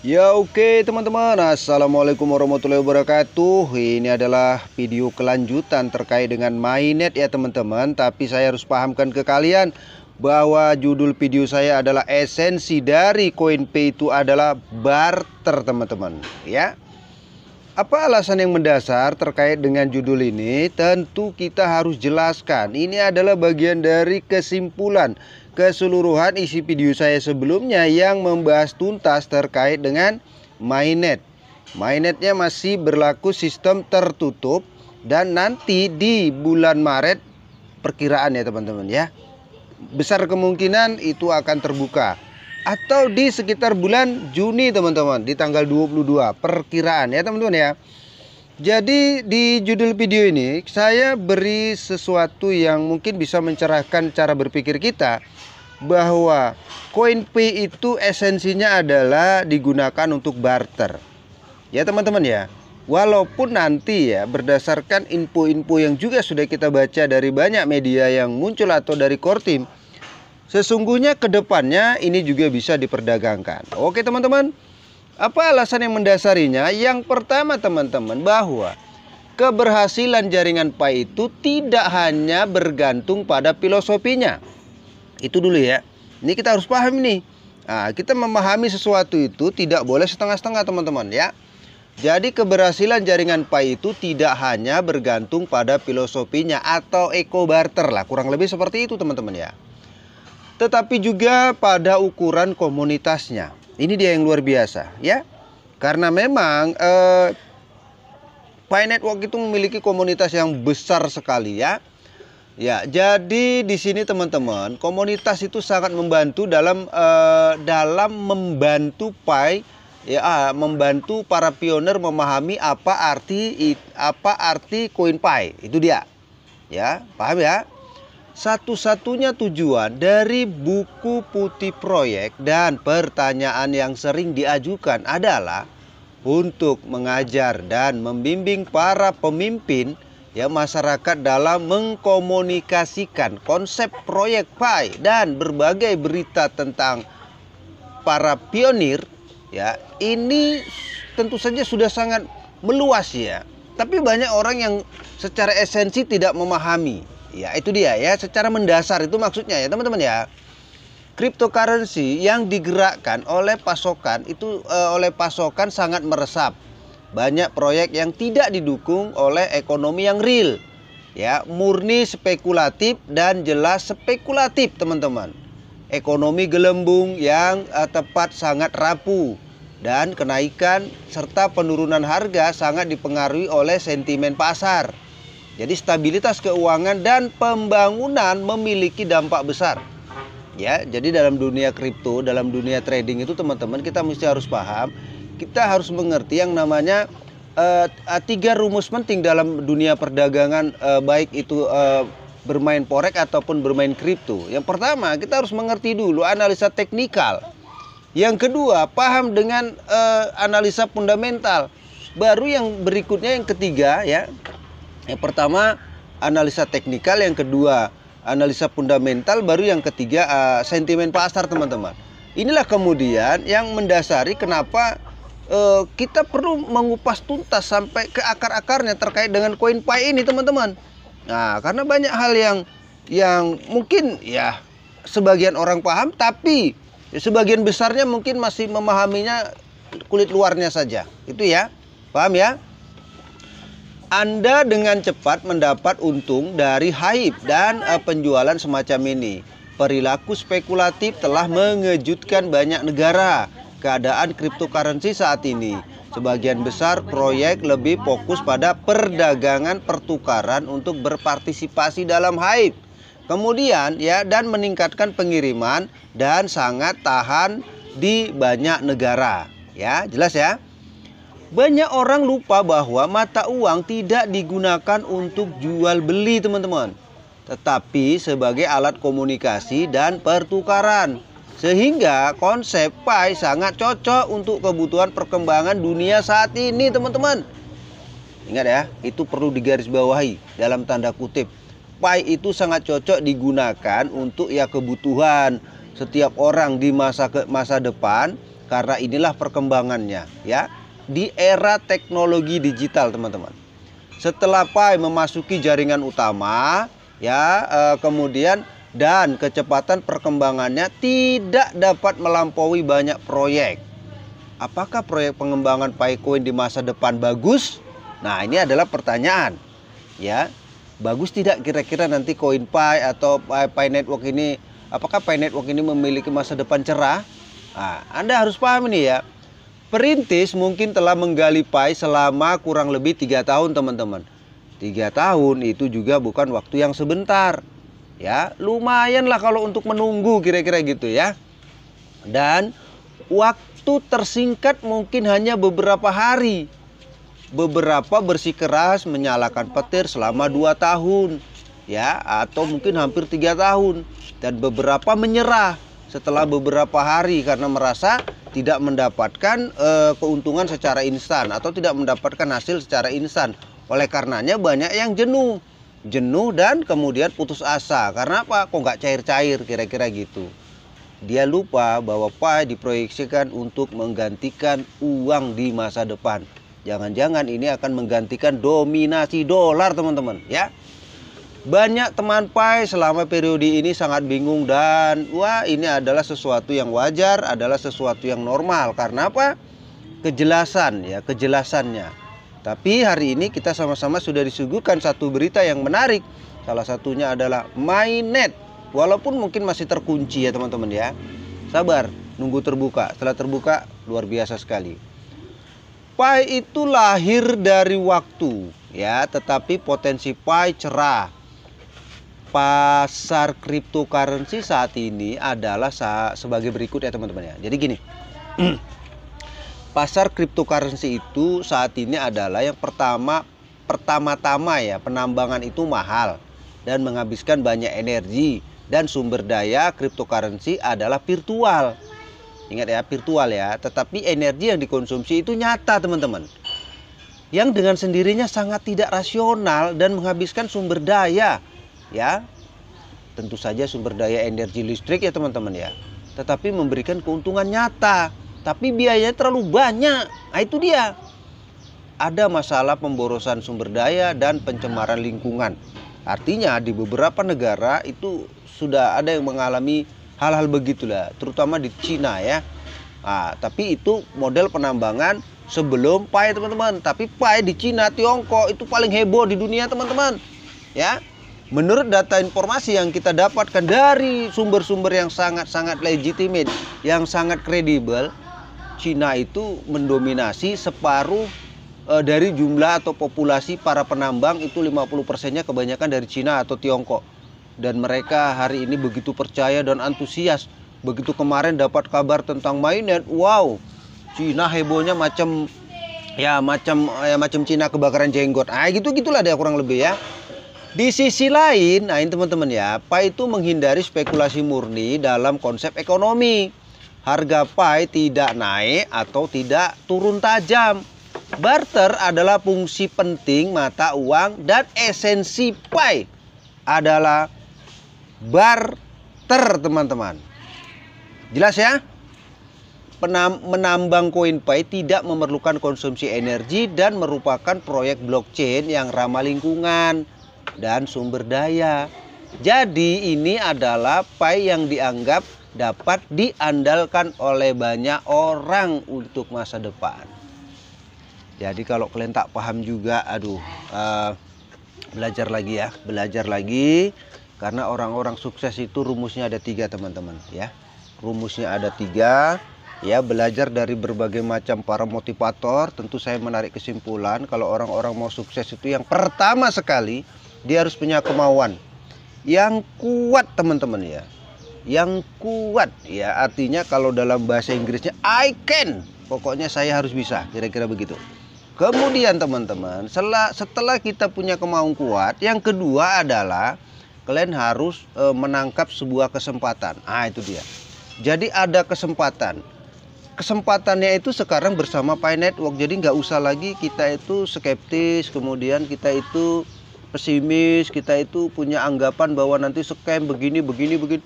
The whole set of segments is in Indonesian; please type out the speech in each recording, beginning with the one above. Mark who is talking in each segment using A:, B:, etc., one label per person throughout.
A: Ya oke okay, teman-teman Assalamualaikum warahmatullahi wabarakatuh Ini adalah video kelanjutan terkait dengan mainet ya teman-teman Tapi saya harus pahamkan ke kalian Bahwa judul video saya adalah esensi dari koin P itu adalah barter teman-teman Ya apa alasan yang mendasar terkait dengan judul ini? Tentu kita harus jelaskan. Ini adalah bagian dari kesimpulan keseluruhan isi video saya sebelumnya yang membahas tuntas terkait dengan mainnet. Mainnetnya masih berlaku sistem tertutup dan nanti di bulan Maret perkiraan ya teman-teman ya. Besar kemungkinan itu akan terbuka atau di sekitar bulan Juni teman-teman di tanggal 22 perkiraan ya teman-teman ya. Jadi di judul video ini saya beri sesuatu yang mungkin bisa mencerahkan cara berpikir kita bahwa koin P itu esensinya adalah digunakan untuk barter. Ya teman-teman ya. Walaupun nanti ya berdasarkan info-info yang juga sudah kita baca dari banyak media yang muncul atau dari core team Sesungguhnya kedepannya ini juga bisa diperdagangkan Oke teman-teman apa alasan yang mendasarinya? Yang pertama teman-teman bahwa keberhasilan jaringan PAI itu tidak hanya bergantung pada filosofinya. Itu dulu ya. Ini kita harus paham nih. Nah, kita memahami sesuatu itu tidak boleh setengah-setengah teman-teman ya. Jadi keberhasilan jaringan PAI itu tidak hanya bergantung pada filosofinya atau eco barter lah. Kurang lebih seperti itu teman-teman ya. Tetapi juga pada ukuran komunitasnya. Ini dia yang luar biasa, ya. Karena memang eh, Pi Network itu memiliki komunitas yang besar sekali, ya. Ya, jadi di sini teman-teman, komunitas itu sangat membantu dalam eh, dalam membantu Pi ya ah, membantu para pioner memahami apa arti apa arti koin pi itu dia ya paham ya satu-satunya tujuan dari buku putih proyek dan pertanyaan yang sering diajukan adalah untuk mengajar dan membimbing para pemimpin ya masyarakat dalam mengkomunikasikan konsep proyek PAI dan berbagai berita tentang para pionir ya ini tentu saja sudah sangat meluas ya tapi banyak orang yang secara esensi tidak memahami Ya, itu dia ya. Secara mendasar itu maksudnya ya, teman-teman ya. Cryptocurrency yang digerakkan oleh pasokan itu eh, oleh pasokan sangat meresap. Banyak proyek yang tidak didukung oleh ekonomi yang real. Ya, murni spekulatif dan jelas spekulatif, teman-teman. Ekonomi gelembung yang eh, tepat sangat rapuh dan kenaikan serta penurunan harga sangat dipengaruhi oleh sentimen pasar jadi stabilitas keuangan dan pembangunan memiliki dampak besar. Ya, jadi dalam dunia kripto, dalam dunia trading itu teman-teman kita mesti harus paham, kita harus mengerti yang namanya uh, tiga rumus penting dalam dunia perdagangan uh, baik itu uh, bermain forex ataupun bermain kripto. Yang pertama, kita harus mengerti dulu analisa teknikal. Yang kedua, paham dengan analisa fundamental. Baru yang berikutnya yang ketiga ya, yang pertama analisa teknikal, yang kedua analisa fundamental, baru yang ketiga uh, sentimen pasar teman-teman. Inilah kemudian yang mendasari kenapa uh, kita perlu mengupas tuntas sampai ke akar-akarnya terkait dengan koin pai ini teman-teman. Nah karena banyak hal yang yang mungkin ya sebagian orang paham tapi ya, sebagian besarnya mungkin masih memahaminya kulit luarnya saja. Itu ya. Paham ya? Anda dengan cepat mendapat untung dari hype dan eh, penjualan semacam ini. Perilaku spekulatif telah mengejutkan banyak negara. Keadaan cryptocurrency saat ini, sebagian besar proyek lebih fokus pada perdagangan pertukaran untuk berpartisipasi dalam hype. Kemudian ya dan meningkatkan pengiriman dan sangat tahan di banyak negara. Ya, jelas ya? Banyak orang lupa bahwa mata uang tidak digunakan untuk jual beli, teman-teman, tetapi sebagai alat komunikasi dan pertukaran. Sehingga konsep PAI sangat cocok untuk kebutuhan perkembangan dunia saat ini, teman-teman. Ingat ya, itu perlu digarisbawahi dalam tanda kutip. PAI itu sangat cocok digunakan untuk ya kebutuhan setiap orang di masa ke masa depan karena inilah perkembangannya ya di era teknologi digital, teman-teman. Setelah Pi memasuki jaringan utama, ya, eh, kemudian dan kecepatan perkembangannya tidak dapat melampaui banyak proyek. Apakah proyek pengembangan coin di masa depan bagus? Nah, ini adalah pertanyaan. Ya. Bagus tidak kira-kira nanti koin Pi atau Pi Network ini apakah Pi Network ini memiliki masa depan cerah? Nah, Anda harus paham ini ya. Perintis mungkin telah menggali pai selama kurang lebih tiga tahun teman-teman. Tiga tahun itu juga bukan waktu yang sebentar. Ya, lumayanlah kalau untuk menunggu kira-kira gitu ya. Dan waktu tersingkat mungkin hanya beberapa hari. Beberapa bersikeras menyalakan petir selama dua tahun. Ya, atau mungkin hampir tiga tahun. Dan beberapa menyerah setelah beberapa hari karena merasa tidak mendapatkan e, keuntungan secara instan atau tidak mendapatkan hasil secara instan. Oleh karenanya banyak yang jenuh, jenuh dan kemudian putus asa. Karena apa? Kok nggak cair-cair kira-kira gitu. Dia lupa bahwa PAI diproyeksikan untuk menggantikan uang di masa depan. Jangan-jangan ini akan menggantikan dominasi dolar, teman-teman, ya. Banyak teman Pai selama periode ini sangat bingung dan wah ini adalah sesuatu yang wajar, adalah sesuatu yang normal. Karena apa? Kejelasan ya, kejelasannya. Tapi hari ini kita sama-sama sudah disuguhkan satu berita yang menarik. Salah satunya adalah MyNet. Walaupun mungkin masih terkunci ya teman-teman ya. Sabar, nunggu terbuka. Setelah terbuka luar biasa sekali. Pai itu lahir dari waktu ya, tetapi potensi pai cerah pasar cryptocurrency saat ini adalah sebagai berikut ya teman-teman ya. Jadi gini. pasar cryptocurrency itu saat ini adalah yang pertama pertama-tama ya penambangan itu mahal dan menghabiskan banyak energi dan sumber daya cryptocurrency adalah virtual. Ingat ya, virtual ya, tetapi energi yang dikonsumsi itu nyata, teman-teman. Yang dengan sendirinya sangat tidak rasional dan menghabiskan sumber daya ya tentu saja sumber daya energi listrik ya teman-teman ya tetapi memberikan keuntungan nyata tapi biayanya terlalu banyak nah itu dia ada masalah pemborosan sumber daya dan pencemaran lingkungan artinya di beberapa negara itu sudah ada yang mengalami hal-hal begitulah terutama di Cina ya nah, tapi itu model penambangan sebelum PAI teman-teman tapi PAI di Cina Tiongkok itu paling heboh di dunia teman-teman ya Menurut data informasi yang kita dapatkan dari sumber-sumber yang sangat-sangat legitimate, yang sangat kredibel, Cina itu mendominasi separuh e, dari jumlah atau populasi para penambang itu 50 persennya kebanyakan dari Cina atau Tiongkok. Dan mereka hari ini begitu percaya dan antusias. Begitu kemarin dapat kabar tentang mainnet, wow, Cina hebohnya macam ya macam ya macam Cina kebakaran jenggot. Ah gitu gitulah deh kurang lebih ya. Di sisi lain, nah ini teman-teman ya, PAI itu menghindari spekulasi murni dalam konsep ekonomi. Harga PAI tidak naik atau tidak turun tajam. Barter adalah fungsi penting mata uang dan esensi PAI adalah barter, teman-teman. Jelas ya? Penam, menambang koin PAI tidak memerlukan konsumsi energi dan merupakan proyek blockchain yang ramah lingkungan dan sumber daya. Jadi ini adalah pai yang dianggap dapat diandalkan oleh banyak orang untuk masa depan. Jadi kalau kalian tak paham juga, aduh, uh, belajar lagi ya, belajar lagi, karena orang-orang sukses itu rumusnya ada tiga teman-teman, ya, rumusnya ada tiga, ya, belajar dari berbagai macam para motivator. Tentu saya menarik kesimpulan kalau orang-orang mau sukses itu yang pertama sekali dia harus punya kemauan yang kuat teman-teman ya. Yang kuat ya artinya kalau dalam bahasa Inggrisnya I can. Pokoknya saya harus bisa, kira-kira begitu. Kemudian teman-teman, setelah, kita punya kemauan kuat, yang kedua adalah kalian harus e, menangkap sebuah kesempatan. Ah itu dia. Jadi ada kesempatan kesempatannya itu sekarang bersama Pi Network jadi nggak usah lagi kita itu skeptis kemudian kita itu pesimis, kita itu punya anggapan bahwa nanti scam begini begini begini.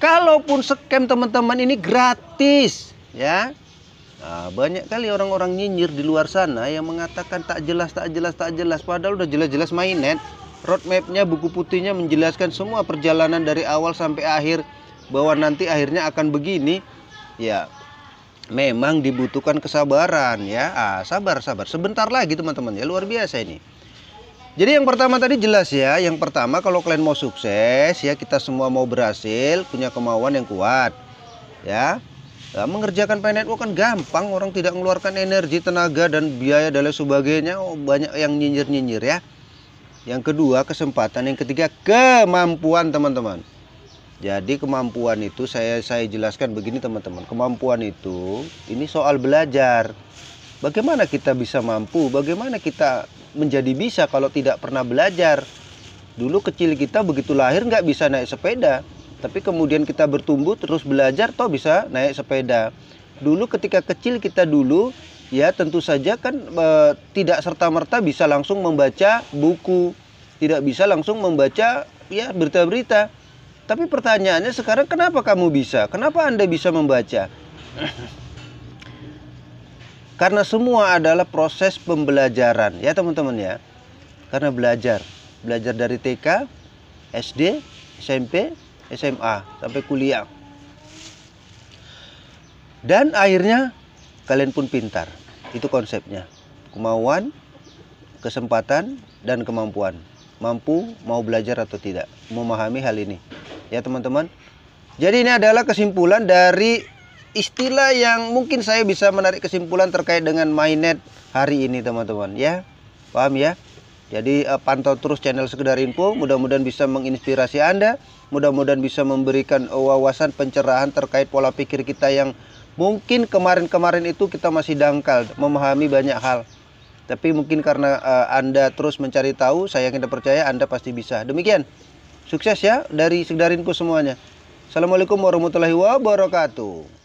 A: Kalaupun scam teman-teman ini gratis, ya. Nah, banyak kali orang-orang nyinyir di luar sana yang mengatakan tak jelas, tak jelas, tak jelas. Padahal udah jelas-jelas mainnet. Roadmapnya, buku putihnya menjelaskan semua perjalanan dari awal sampai akhir bahwa nanti akhirnya akan begini. Ya, memang dibutuhkan kesabaran ya. Ah, sabar, sabar. Sebentar lagi teman-teman ya luar biasa ini. Jadi yang pertama tadi jelas ya, yang pertama kalau kalian mau sukses ya kita semua mau berhasil, punya kemauan yang kuat. Ya. ya mengerjakan pay network kan gampang, orang tidak mengeluarkan energi, tenaga dan biaya dan lain sebagainya, oh, banyak yang nyinyir-nyinyir ya. Yang kedua, kesempatan, yang ketiga kemampuan teman-teman. Jadi kemampuan itu saya saya jelaskan begini teman-teman. Kemampuan itu ini soal belajar. Bagaimana kita bisa mampu? Bagaimana kita menjadi bisa kalau tidak pernah belajar. Dulu kecil kita begitu lahir nggak bisa naik sepeda, tapi kemudian kita bertumbuh terus belajar toh bisa naik sepeda. Dulu ketika kecil kita dulu ya tentu saja kan e, tidak serta merta bisa langsung membaca buku, tidak bisa langsung membaca ya berita-berita. Tapi pertanyaannya sekarang kenapa kamu bisa? Kenapa Anda bisa membaca? Karena semua adalah proses pembelajaran ya teman-teman ya. Karena belajar, belajar dari TK, SD, SMP, SMA sampai kuliah. Dan akhirnya kalian pun pintar. Itu konsepnya. Kemauan, kesempatan dan kemampuan. Mampu mau belajar atau tidak, memahami hal ini. Ya teman-teman. Jadi ini adalah kesimpulan dari istilah yang mungkin saya bisa menarik kesimpulan terkait dengan mainnet hari ini teman-teman ya. Paham ya? Jadi eh, pantau terus channel Sekedar Info, mudah-mudahan bisa menginspirasi Anda, mudah-mudahan bisa memberikan eh, wawasan pencerahan terkait pola pikir kita yang mungkin kemarin-kemarin itu kita masih dangkal memahami banyak hal tapi mungkin karena uh, anda terus mencari tahu saya kita percaya anda pasti bisa demikian sukses ya dari sekedar info semuanya assalamualaikum warahmatullahi wabarakatuh